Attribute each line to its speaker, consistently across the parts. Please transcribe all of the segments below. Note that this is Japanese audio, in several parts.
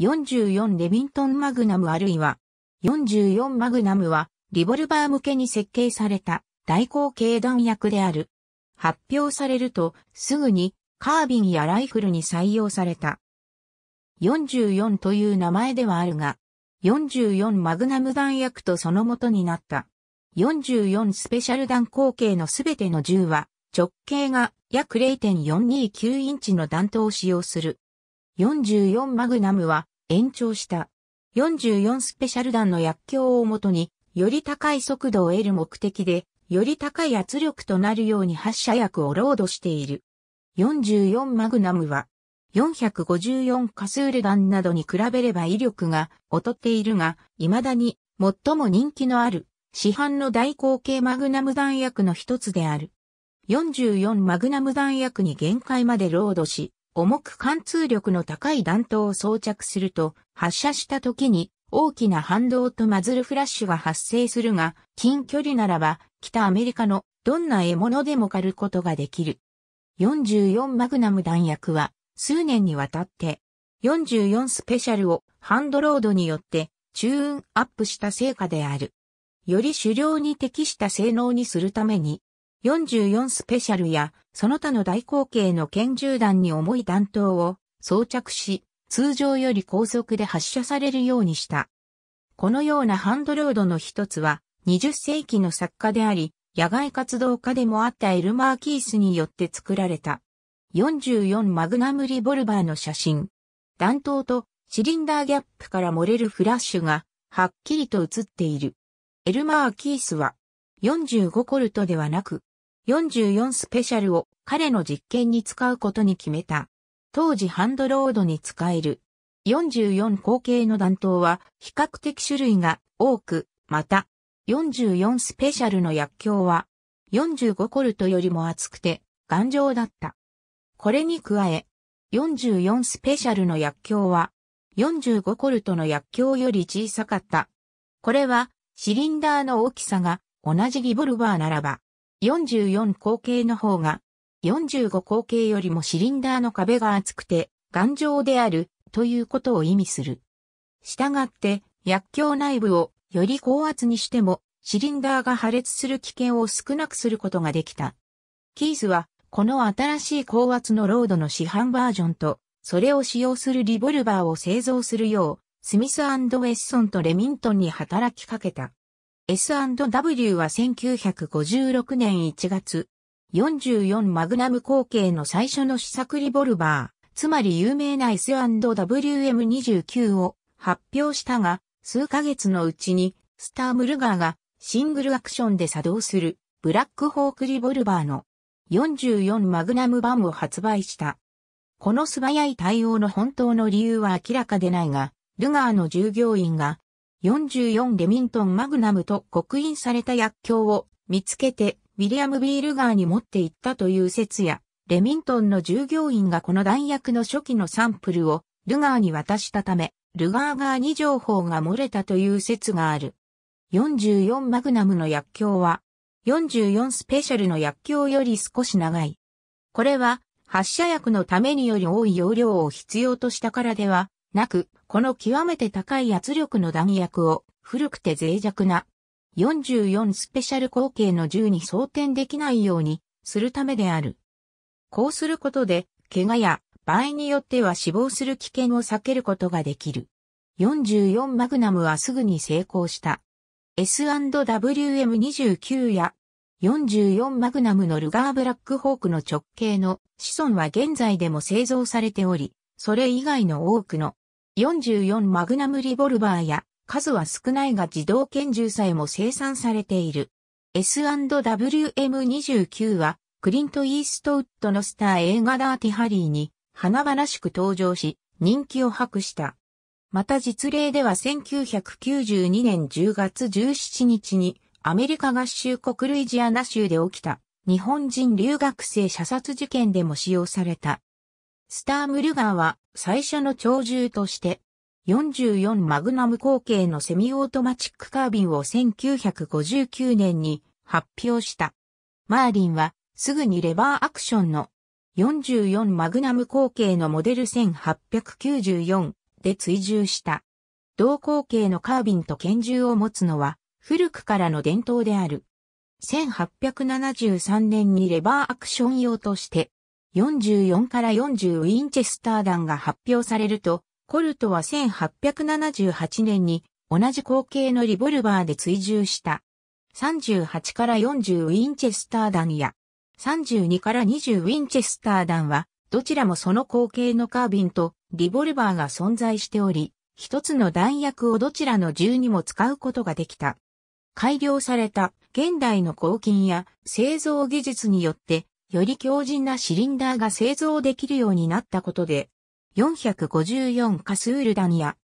Speaker 1: 44レビントンマグナムあるいは、44マグナムは、リボルバー向けに設計された、大口径弾薬である。発表されると、すぐに、カービンやライフルに採用された。44という名前ではあるが、44マグナム弾薬とその元になった。44スペシャル弾口径のすべての銃は、直径が約0.429インチの弾頭を使用する。44マグナムは延長した。44スペシャル弾の薬莢をもとに、より高い速度を得る目的で、より高い圧力となるように発射薬をロードしている。44マグナムは、454カスール弾などに比べれば威力が劣っているが、未だに最も人気のある市販の大口径マグナム弾薬の一つである。44マグナム弾薬に限界までロードし、重く貫通力の高い弾頭を装着すると、発射した時に大きな反動とマズルフラッシュが発生するが、近距離ならば北アメリカのどんな獲物でも狩ることができる。44マグナム弾薬は数年にわたって44スペシャルをハンドロードによってチューンアップした成果である。より狩猟に適した性能にするために44スペシャルや、その他の大口径の拳銃弾に重い弾頭を装着し、通常より高速で発射されるようにした。このようなハンドロードの一つは、20世紀の作家であり、野外活動家でもあったエルマー・キースによって作られた。44マグナムリボルバーの写真。弾頭とシリンダーギャップから漏れるフラッシュが、はっきりと映っている。エルマー・キースは、45コルトではなく、44スペシャルを彼の実験に使うことに決めた。当時ハンドロードに使える。44口径の弾頭は比較的種類が多く、また、44スペシャルの薬莢は45コルトよりも厚くて頑丈だった。これに加え、44スペシャルの薬莢は45コルトの薬莢より小さかった。これはシリンダーの大きさが同じリボルバーならば44口径の方が、45口径よりもシリンダーの壁が厚くて、頑丈である、ということを意味する。したがって、薬莢内部をより高圧にしても、シリンダーが破裂する危険を少なくすることができた。キースは、この新しい高圧のロードの市販バージョンと、それを使用するリボルバーを製造するよう、スミスウェッソンとレミントンに働きかけた。S&W は1956年1月、44マグナム口径の最初の試作リボルバー、つまり有名な S&WM29 を発表したが、数ヶ月のうちに、スタームルガーがシングルアクションで作動するブラックホークリボルバーの44マグナム版を発売した。この素早い対応の本当の理由は明らかでないが、ルガーの従業員が44レミントンマグナムと刻印された薬莢を見つけてウィリアム・ビールガーに持って行ったという説や、レミントンの従業員がこの弾薬の初期のサンプルをルガーに渡したため、ルガー側に情報が漏れたという説がある。44マグナムの薬莢は、44スペシャルの薬莢より少し長い。これは、発射薬のためにより多い容量を必要としたからではなく、この極めて高い圧力の弾薬を古くて脆弱な44スペシャル口径の銃に装填できないようにするためである。こうすることで、怪我や場合によっては死亡する危険を避けることができる。44マグナムはすぐに成功した。S&WM29 や44マグナムのルガーブラックホークの直径の子孫は現在でも製造されており、それ以外の多くの44マグナムリボルバーや数は少ないが自動拳銃さえも生産されている。S&WM29 はクリント・イーストウッドのスター映画ダーティハリーに華々しく登場し人気を博した。また実例では1992年10月17日にアメリカ合衆国ルイジアナ州で起きた日本人留学生射殺事件でも使用された。スタームルガーは最初の長銃として、44マグナム口径のセミオートマチックカービンを1959年に発表した。マーリンはすぐにレバーアクションの44マグナム口径のモデル1894で追従した。同口径のカービンと拳銃を持つのは古くからの伝統である。1873年にレバーアクション用として44から40ウィンチェスター弾が発表されると、コルトは1878年に同じ口径のリボルバーで追従した。38から40ウィンチェスター弾や32から20ウィンチェスター弾は、どちらもその口径のカービンとリボルバーが存在しており、一つの弾薬をどちらの銃にも使うことができた。改良された現代の抗菌や製造技術によってより強靭なシリンダーが製造できるようになったことで、454カスール弾や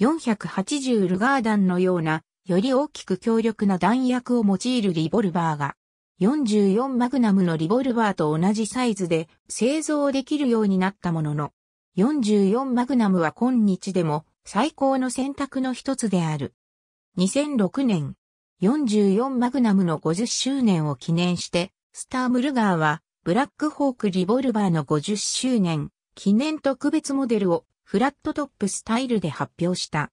Speaker 1: 480ルガー弾のような、より大きく強力な弾薬を用いるリボルバーが、44マグナムのリボルバーと同じサイズで製造できるようになったものの、44マグナムは今日でも最高の選択の一つである。2006年、44マグナムの50周年を記念して、スタームルガーはブラックホークリボルバーの50周年記念特別モデルをフラットトップスタイルで発表した。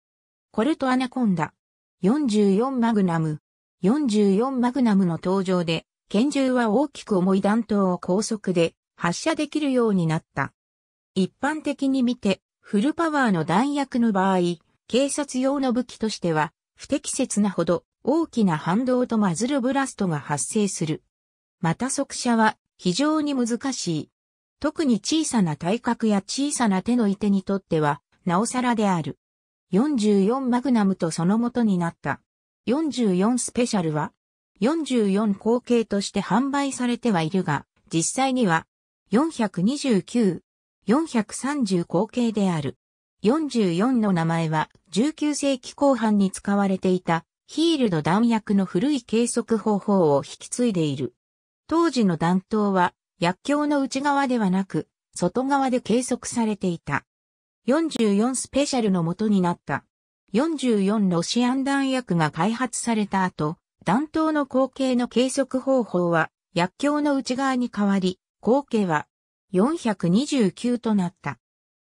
Speaker 1: コルトアナコンダ44マグナム44マグナムの登場で拳銃は大きく重い弾頭を高速で発射できるようになった。一般的に見てフルパワーの弾薬の場合、警察用の武器としては不適切なほど大きな反動とマズルブラストが発生する。また速射は非常に難しい。特に小さな体格や小さな手のい手にとっては、なおさらである。44マグナムとその元になった。44スペシャルは、44後継として販売されてはいるが、実際には、429、430後継である。44の名前は、19世紀後半に使われていた、ヒールド弾薬の古い計測方法を引き継いでいる。当時の弾頭は、薬莢の内側ではなく、外側で計測されていた。44スペシャルの元になった。44ロシアン弾薬が開発された後、弾頭の口径の計測方法は、薬莢の内側に変わり、口径は429となった。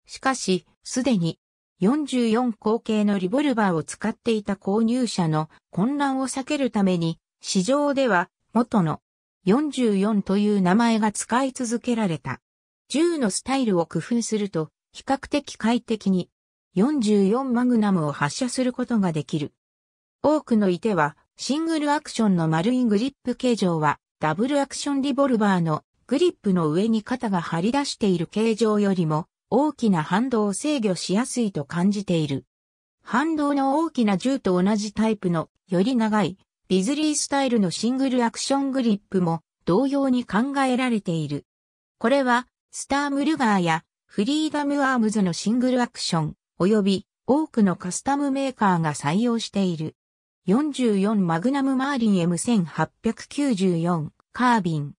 Speaker 1: しかし、すでに44口径のリボルバーを使っていた購入者の混乱を避けるために、市場では元の44という名前が使い続けられた。銃のスタイルを工夫すると、比較的快適に44マグナムを発射することができる。多くのいては、シングルアクションの丸いグリップ形状は、ダブルアクションリボルバーのグリップの上に肩が張り出している形状よりも、大きな反動を制御しやすいと感じている。反動の大きな銃と同じタイプの、より長い、ビズリースタイルのシングルアクショングリップも同様に考えられている。これは、スタームルガーやフリーダムアームズのシングルアクション、及び多くのカスタムメーカーが採用している。44マグナムマーリン M1894 カービン。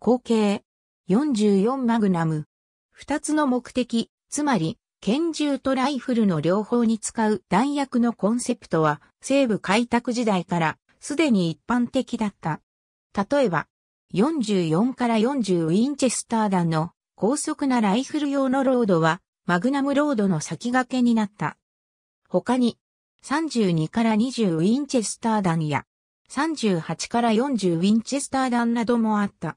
Speaker 1: 後継44マグナム。二つの目的、つまり、拳銃とライフルの両方に使う弾薬のコンセプトは、西部開拓時代からすでに一般的だった。例えば、44から40ウィンチェスター弾の高速なライフル用のロードは、マグナムロードの先駆けになった。他に、32から20ウィンチェスター弾や、38から40ウィンチェスター弾などもあった。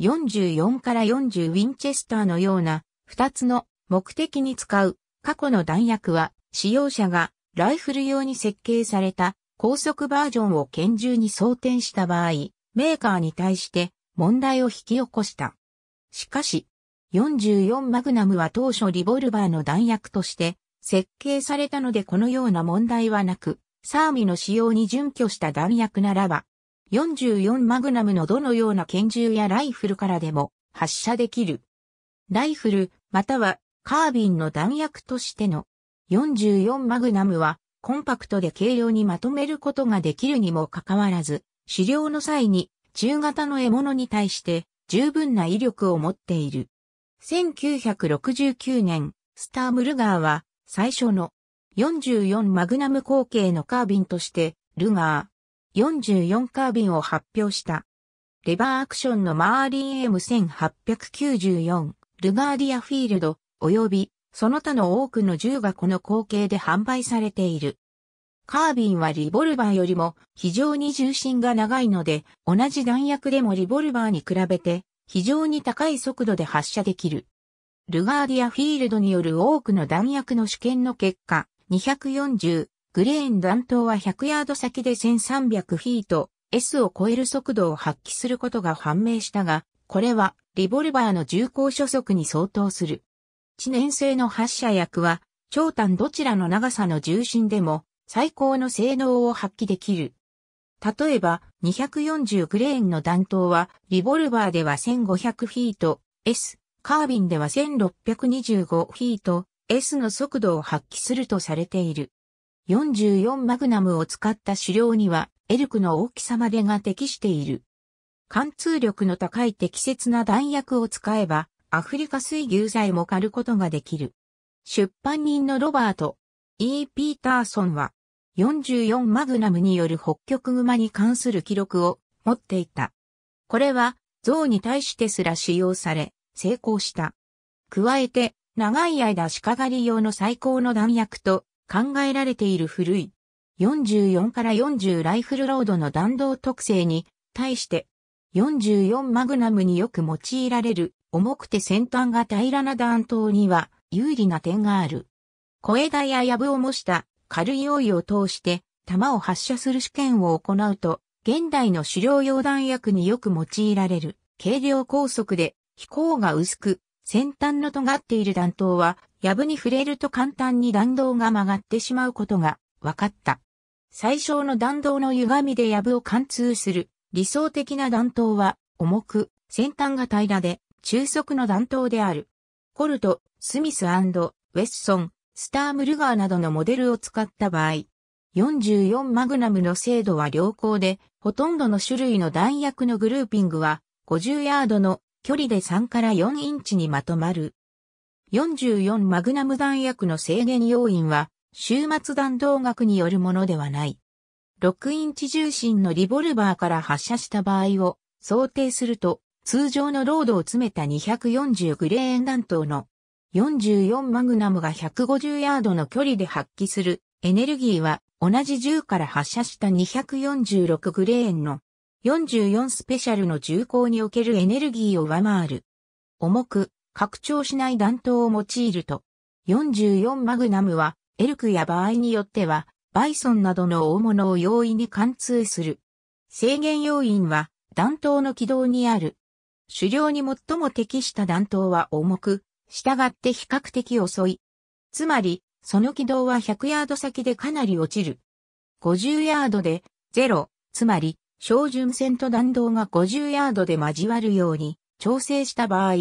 Speaker 1: 44から40ウィンチェスターのような、2つの目的に使う過去の弾薬は、使用者がライフル用に設計された高速バージョンを拳銃に装填した場合、メーカーに対して問題を引き起こした。しかし、44マグナムは当初リボルバーの弾薬として設計されたのでこのような問題はなく、サーミの使用に準拠した弾薬ならば、44マグナムのどのような拳銃やライフルからでも発射できる。ライフル、またはカービンの弾薬としての44マグナムはコンパクトで軽量にまとめることができるにもかかわらず、狩猟の際に中型の獲物に対して十分な威力を持っている。1969年、スタームルガーは最初の44マグナム口径のカービンとしてルガー44カービンを発表した。レバーアクションのマーリン M1894 ルガーディアフィールド及びその他の多くの銃がこの光景で販売されている。カービンはリボルバーよりも非常に重心が長いので、同じ弾薬でもリボルバーに比べて非常に高い速度で発射できる。ルガーディアフィールドによる多くの弾薬の試験の結果、240グレーン弾頭は100ヤード先で1300フィート S を超える速度を発揮することが判明したが、これはリボルバーの重厚初速に相当する。知念製の発射薬は、長短どちらの長さの重心でも最高の性能を発揮できる。例えば、240グレーンの弾頭は、リボルバーでは1500フィート、S、カービンでは1625フィート、S の速度を発揮するとされている。44マグナムを使った狩猟には、エルクの大きさまでが適している。貫通力の高い適切な弾薬を使えば、アフリカ水牛剤も狩ることができる。出版人のロバート、E. ピーターソンは、44マグナムによる北極熊に関する記録を持っていた。これは、象に対してすら使用され、成功した。加えて、長い間鹿狩り用の最高の弾薬と考えられている古い44から40ライフルロードの弾道特性に対して44マグナムによく用いられる重くて先端が平らな弾頭には有利な点がある。小枝や藪を模した軽い用意を通して弾を発射する試験を行うと、現代の狩猟用弾薬によく用いられる軽量高速で飛行が薄く、先端の尖っている弾頭は、藪に触れると簡単に弾道が曲がってしまうことが分かった。最小の弾道の歪みで藪を貫通する理想的な弾頭は、重く、先端が平らで、中速の弾頭である。コルト、スミスウェッソン、スタームルガーなどのモデルを使った場合、44マグナムの精度は良好で、ほとんどの種類の弾薬のグルーピングは、50ヤードの距離で3から4インチにまとまる。44マグナム弾薬の制限要因は、終末弾道学によるものではない。6インチ重心のリボルバーから発射した場合を想定すると、通常のロードを詰めた240グレーン弾頭の44マグナムが150ヤードの距離で発揮するエネルギーは同じ銃から発射した246グレーンの44スペシャルの銃口におけるエネルギーを上回る。重く、拡張しない弾頭を用いると、44マグナムは、エルクや場合によっては、バイソンなどの大物を容易に貫通する。制限要因は弾頭の軌道にある。狩猟に最も適した弾頭は重く、従って比較的遅い。つまり、その軌道は100ヤード先でかなり落ちる。50ヤードで0、つまり、照準線と弾道が50ヤードで交わるように調整した場合、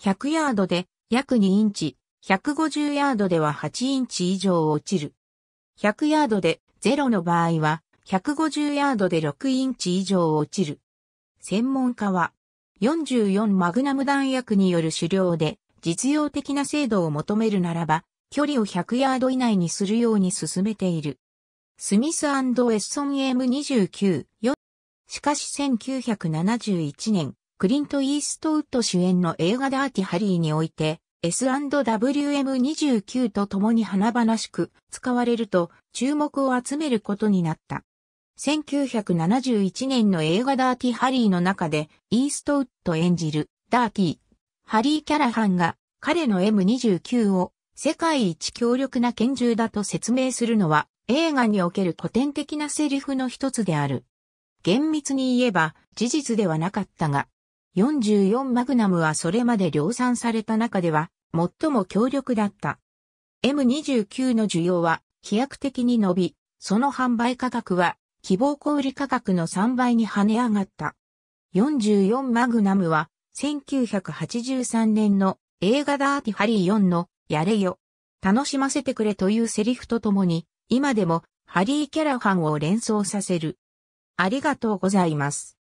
Speaker 1: 100ヤードで約2インチ、150ヤードでは8インチ以上落ちる。100ヤードで0の場合は、150ヤードで6インチ以上落ちる。専門家は、44マグナム弾薬による狩猟で実用的な精度を求めるならば、距離を100ヤード以内にするように進めている。スミスウェッソン M29、しかし1971年、クリント・イーストウッド主演の映画ダーティ・ハリーにおいて、S&WM29 と共に華々しく使われると注目を集めることになった。1971年の映画ダーティ・ハリーの中でイーストウッド演じるダーティ・ハリー・キャラハンが彼の M29 を世界一強力な拳銃だと説明するのは映画における古典的なセリフの一つである。厳密に言えば事実ではなかったが、44マグナムはそれまで量産された中では最も強力だった。M29 の需要は飛躍的に伸び、その販売価格は希望小売価格の3倍に跳ね上がった。44マグナムは1983年の映画ダーティハリー4のやれよ。楽しませてくれというセリフとともに今でもハリー・キャラハンを連想させる。ありがとうございます。